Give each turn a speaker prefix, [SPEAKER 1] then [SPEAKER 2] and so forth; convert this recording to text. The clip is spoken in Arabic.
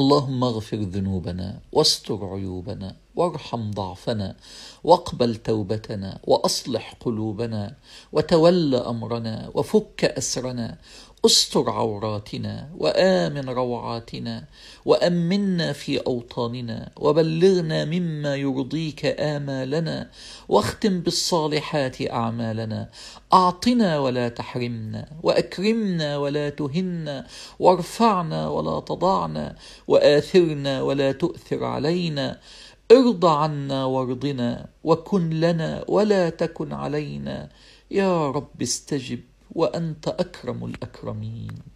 [SPEAKER 1] اللهم اغفر ذنوبنا واستر عيوبنا وارحم ضعفنا واقبل توبتنا واصلح قلوبنا وتول امرنا وفك اسرنا استر عوراتنا وامن روعاتنا وامنا في اوطاننا وبلغنا مما يرضيك امالنا واختم بالصالحات اعمالنا اعطنا ولا تحرمنا واكرمنا ولا تهنا وارفعنا ولا تضعنا واثرنا ولا تؤثر علينا ارض عنا وارضنا وكن لنا ولا تكن علينا يا رب استجب وانت اكرم الاكرمين